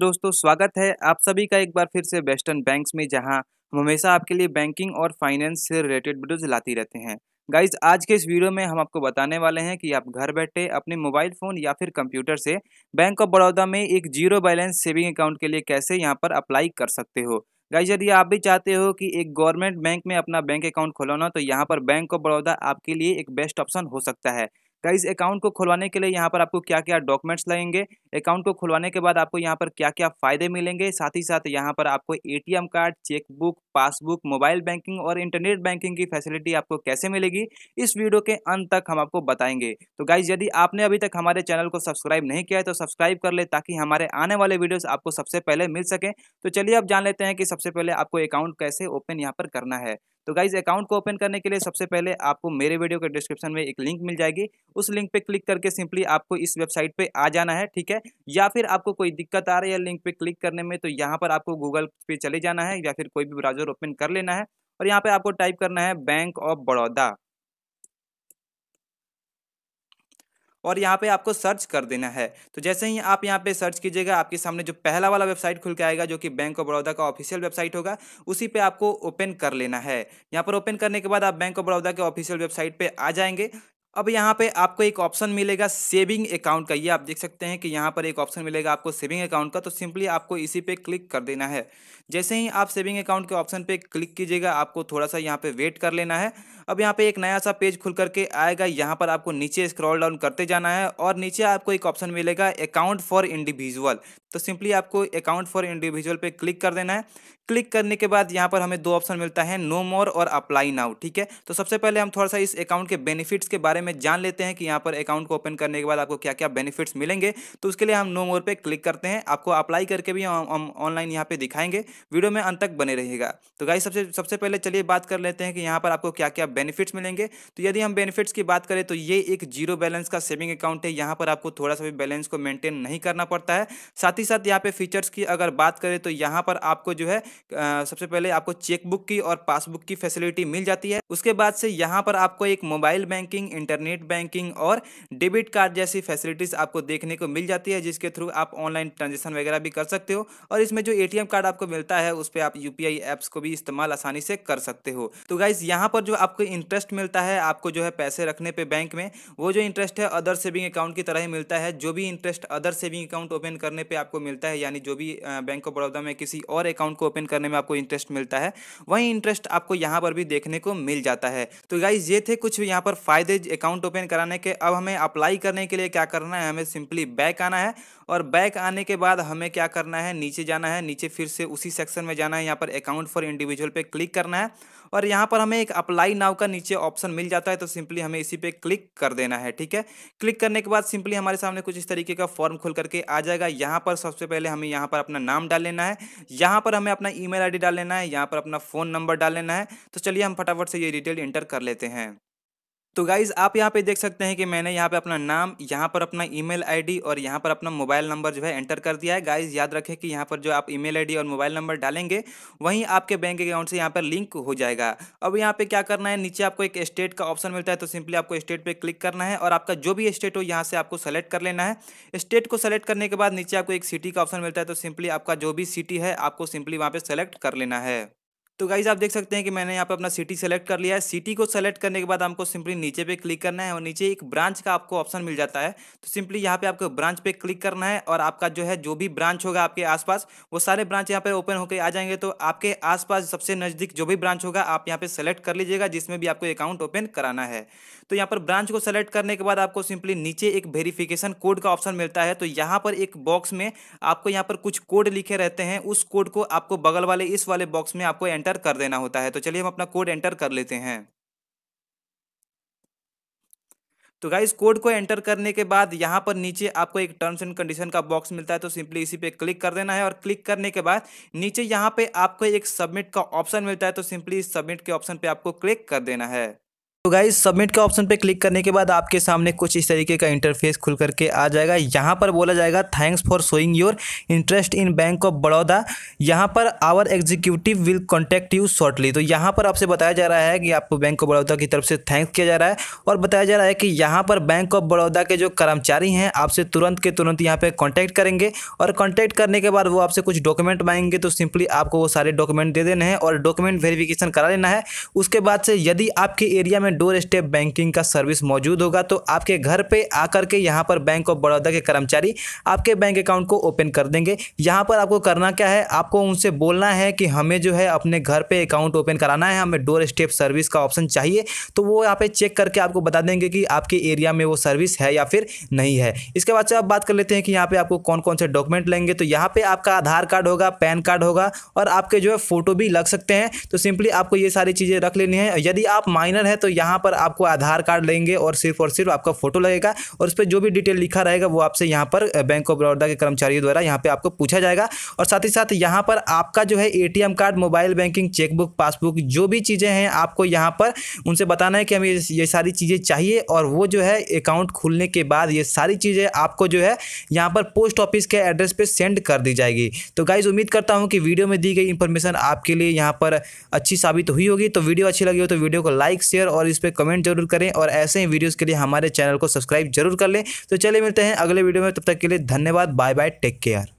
दोस्तों स्वागत है आप सभी का एक बार फिर से वेस्टर्न बैंक्स में जहां हम हमेशा आपके लिए बैंकिंग और फाइनेंस से रिलेटेड वीडियोज लाती रहते हैं गाइज आज के इस वीडियो में हम आपको बताने वाले हैं कि आप घर बैठे अपने मोबाइल फ़ोन या फिर कंप्यूटर से बैंक ऑफ बड़ौदा में एक जीरो बैलेंस सेविंग अकाउंट के लिए कैसे यहाँ पर अप्लाई कर सकते हो गाइज यदि आप भी चाहते हो कि एक गवर्नमेंट बैंक में अपना बैंक अकाउंट खोलाना तो यहाँ पर बैंक ऑफ बड़ौदा आपके लिए एक बेस्ट ऑप्शन हो सकता है गाइज तो अकाउंट को खुलवाने के लिए यहाँ पर आपको क्या क्या डॉक्यूमेंट्स लगेंगे अकाउंट को खुलवाने के बाद आपको यहाँ पर क्या क्या फ़ायदे मिलेंगे साथ ही साथ यहाँ पर आपको ATM card chequebook passbook mobile banking और इंटरनेट बैंकिंग की फैसिलिटी आपको कैसे मिलेगी इस वीडियो के अंत तक हम आपको बताएंगे तो गाइज यदि आपने अभी तक हमारे चैनल को सब्सक्राइब नहीं किया है तो सब्सक्राइब कर ले ताकि हमारे आने वाले वीडियोज़ आपको सबसे पहले मिल सकें तो चलिए आप जान लेते हैं कि सबसे पहले आपको अकाउंट कैसे ओपन यहाँ पर करना है तो गाइज अकाउंट को ओपन करने के लिए सबसे पहले आपको मेरे वीडियो के डिस्क्रिप्शन में एक लिंक मिल जाएगी उस लिंक पे क्लिक करके सिंपली आपको इस वेबसाइट पे आ जाना है ठीक है या फिर आपको कोई दिक्कत आ रही है लिंक पे क्लिक करने में तो यहाँ पर आपको गूगल पे चले जाना है या फिर कोई भी ब्राउजर ओपन कर लेना है और यहाँ पर आपको टाइप करना है बैंक ऑफ बड़ौदा और यहाँ पे आपको सर्च कर देना है तो जैसे ही आप यहाँ पे सर्च कीजिएगा आपके सामने जो पहला वाला वेबसाइट खुल के आएगा जो कि बैंक ऑफ बड़ौदा का ऑफिशियल वेबसाइट होगा उसी पर आपको ओपन कर लेना है यहाँ पर ओपन करने के बाद आप बैंक ऑफ बड़ौदा के ऑफिशियल वेबसाइट पर आ जाएंगे अब यहाँ पे आपको एक ऑप्शन मिलेगा सेविंग अकाउंट का ये आप देख सकते हैं कि यहाँ पर एक ऑप्शन मिलेगा आपको सेविंग अकाउंट का तो सिंपली आपको इसी पे क्लिक कर देना है जैसे ही आप सेविंग अकाउंट के ऑप्शन पे क्लिक कीजिएगा आपको थोड़ा सा यहाँ पे वेट कर लेना है अब यहाँ पे एक नया सा पेज खुल करके आएगा यहाँ पर आपको नीचे स्क्रॉल डाउन करते जाना है और नीचे आपको एक ऑप्शन मिलेगा अकाउंट फॉर इंडिविजुअल तो सिंपली आपको अकाउंट फॉर इंडिविजुअल पे क्लिक कर देना है क्लिक करने के बाद यहाँ पर हमें दो ऑप्शन मिलता है नो मोर और अप्लाई नाउ ठीक है तो सबसे पहले हम थोड़ा सा इस अकाउंट के बेनिफिट्स के बारे में जान लेते हैं कि यहाँ पर अकाउंट को ओपन करने के बाद आपको क्या क्या बेनिफिट्स मिलेंगे तो उसके लिए हम नो मोर पे क्लिक करते हैं आपको अप्लाई करके भी हम ऑनलाइन यहाँ पे दिखाएंगे वीडियो में अंत तक बने रहेगा तो गाई सबसे सबसे पहले चलिए बात कर लेते हैं कि यहाँ पर आपको क्या क्या बेनिफिट्स मिलेंगे तो यदि हम बेनिफिट्स की बात करें तो ये एक जीरो बैलेंस का सेविंग अकाउंट है यहाँ पर आपको थोड़ा सा भी बैलेंस को मेंटेन नहीं करना पड़ता है साथ ही साथ यहाँ पे फीचर्स की अगर बात करें तो यहाँ पर आपको जो है सबसे पहले आपको चेकबुक की और पासबुक की फैसिलिटी मिल जाती है उसके बाद से यहाँ पर आपको एक मोबाइल बैंकिंग इंटरनेट बैंकिंग और डेबिट कार्ड जैसी फैसिलिटीज़ आपको देखने को मिल जाती है जिसके थ्रू आप ऑनलाइन ट्रांजेक्शन वगैरह भी कर सकते हो और इसमें जो ए कार्ड आपको मिलता है उस पर आप यूपीआई ऐप्स को भी इस्तेमाल आसानी से कर सकते हो तो गाइज यहाँ पर जो आपको आपको इंटरेस्ट मिलता है आपको जो है पैसे रखने पे बैंक में वो जो इंटरेस्ट है अदर सेविंग अकाउंट की तरह ही मिलता है जो भी interest other saving account open करने पे आपको मिलता है यानी जो भी बैंक ऑफ बड़ौदा में किसी और अकाउंट को ओपन करने में आपको इंटरेस्ट मिलता है वही इंटरेस्ट आपको यहाँ पर भी देखने को मिल जाता है तो गाइज ये थे कुछ यहाँ पर फायदे अकाउंट ओपन कराने के अब हमें अप्लाई करने के लिए क्या करना है हमें सिंपली बैक आना है और बैक आने के बाद हमें क्या करना है नीचे जाना है नीचे फिर से उसी सेक्शन में जाना है यहाँ पर अकाउंट फॉर इंडिविजुअल पे क्लिक करना है और यहाँ पर हमें एक अप्लाई नाव का नीचे ऑप्शन मिल जाता है तो सिंपली हमें इसी पे क्लिक कर देना है ठीक है क्लिक करने के बाद सिंपली हमारे सामने कुछ इस तरीके का फॉर्म खुल करके आ जाएगा यहाँ पर सबसे पहले हमें यहाँ पर अपना नाम डाल लेना है यहाँ पर हमें अपना ई मेल डाल लेना है यहाँ पर अपना फ़ोन नंबर डाल लेना है तो चलिए हम फटाफट से ये डिटेल इंटर कर लेते हैं तो गाइज़ आप यहाँ पे देख सकते हैं कि मैंने यहाँ पे अपना नाम यहाँ पर अपना ईमेल आईडी और यहाँ पर अपना मोबाइल नंबर जो है एंटर कर दिया है गाइज़ याद रखें कि यहाँ पर जो आप ईमेल आईडी और मोबाइल नंबर डालेंगे वहीं आपके बैंक अकाउंट से यहाँ पर लिंक हो जाएगा अब यहाँ पे क्या करना है नीचे आपको एक स्टेट का ऑप्शन मिलता है तो सिंपली आपको स्टेट पर क्लिक करना है और आपका जो भी स्टेट हो यहाँ से आपको सेलेक्ट कर लेना है स्टेट को सेलेक्ट करने के बाद नीचे आपको एक सिटी का ऑप्शन मिलता है तो सिंपली आपका जो भी सिटी है आपको सिंपली वहाँ पर सेलेक्ट कर लेना है तो गाइज आप देख सकते हैं कि मैंने यहाँ पे अपना सिटी सेलेक्ट कर लिया है सिटी को सेलेक्ट करने के बाद आपको सिंपली नीचे पे क्लिक करना है और नीचे एक ब्रांच का आपको ऑप्शन मिल जाता है तो सिंपली यहाँ पे आपको ब्रांच पे क्लिक करना है और आपका जो है जो भी ब्रांच होगा आपके आसपास वो सारे ब्रांच यहाँ पे ओपन होकर आ जाएंगे तो आपके आसपास सबसे नज़दीक जो भी ब्रांच होगा आप यहाँ पे सेलेक्ट कर लीजिएगा जिसमें भी आपको अकाउंट ओपन कराना है तो यहाँ पर ब्रांच को सेलेक्ट करने के बाद आपको सिंपली नीचे एक वेरीफिकेशन कोड का ऑप्शन मिलता है तो यहाँ पर एक बॉक्स में आपको यहाँ पर कुछ कोड लिखे रहते हैं उस कोड को आपको बगल वाले इस वाले बॉक्स में आपको एंटर कर देना होता है तो चलिए हम अपना कोड एंटर कर लेते हैं तो गाइस कोड को एंटर करने के बाद यहाँ पर नीचे आपको एक टर्म्स एंड कंडीशन का बॉक्स मिलता है तो सिंपली इसी पे क्लिक कर देना है और क्लिक करने के बाद नीचे यहाँ पे आपको एक सबमिट का ऑप्शन मिलता है तो सिंपली इस सबमिट के ऑप्शन पे आपको क्लिक कर देना है तो गाइज सबमिट के ऑप्शन पे क्लिक करने के बाद आपके सामने कुछ इस तरीके का इंटरफेस खुल करके आ जाएगा यहाँ पर बोला जाएगा thanks for showing your interest in bank of Baroda यहाँ पर our executive will contact you shortly तो यहाँ पर आपसे बताया जा रहा है कि आपको बैंक ऑफ बड़ौदा की तरफ से थैंक्स किया जा रहा है और बताया जा रहा है कि यहाँ पर बैंक ऑफ बड़ौदा के जो कर्मचारी हैं आपसे तुरंत के तुरंत यहाँ पर कॉन्टैक्ट करेंगे और कॉन्टैक्ट करने के बाद वो आपसे कुछ डॉक्यूमेंट मांगेंगे तो सिंपली आपको वो सारे डॉक्यूमेंट दे देने हैं और डॉक्यूमेंट वेरिफिकेशन करा लेना है उसके बाद से यदि आपके एरिया में डोर स्टेप बैंकिंग का सर्विस मौजूद होगा तो आपके घर पर आकर के यहाँ पर बैंक ऑफ बड़ौदा के कर्मचारी आपके बैंक अकाउंट को ओपन कर देंगे यहाँ पर आपको करना क्या है आपको उनसे बोलना है कि हमें जो है अपने घर पर अकाउंट ओपन कराना है हमें डोर स्टेप सर्विस का ऑप्शन चाहिए तो वो यहाँ पर चेक करके आपको बता देंगे कि आपके एरिया में वो सर्विस है या फिर नहीं है इसके बाद से आप बात कर लेते हैं कि यहाँ पे आपको कौन कौन से डॉक्यूमेंट लेंगे तो यहाँ पे आपका आधार कार्ड होगा पैन कार्ड होगा और आपके जो है फोटो भी लग सकते हैं तो सिंपली आपको ये सारी चीज़ें रख लेनी है यदि आप माइनर हैं तो यहाँ पर आपको आधार कार्ड लेंगे और सिर्फ और सिर्फ आपका फोटो लगेगा और उस पर जो भी डिटेल लिखा रहेगा वो आपसे यहाँ पर बैंक ऑफ बड़ौदा के कर्मचारियों द्वारा यहाँ पर आपको पूछा जाएगा और साथ ही साथ यहाँ पर आपका जो है A card mobile banking chequebook passbook जो भी चीज़ें हैं आपको यहाँ पर उनसे बताना है कि हमें ये सारी चीज़ें चाहिए और वो जो है अकाउंट खुलने के बाद ये सारी चीज़ें आपको जो है यहाँ पर पोस्ट ऑफिस के एड्रेस पे सेंड कर दी जाएगी तो गाइज उम्मीद करता हूँ कि वीडियो में दी गई इन्फॉर्मेशन आपके लिए यहाँ पर अच्छी साबित हुई होगी तो वीडियो अच्छी लगी हो तो वीडियो को लाइक शेयर और इस पर कमेंट जरूर करें और ऐसे ही वीडियोज़ के लिए हमारे चैनल को सब्सक्राइब जरूर कर लें तो चले मिलते हैं अगले वीडियो में तब तक के लिए धन्यवाद बाय बाय टेक केयर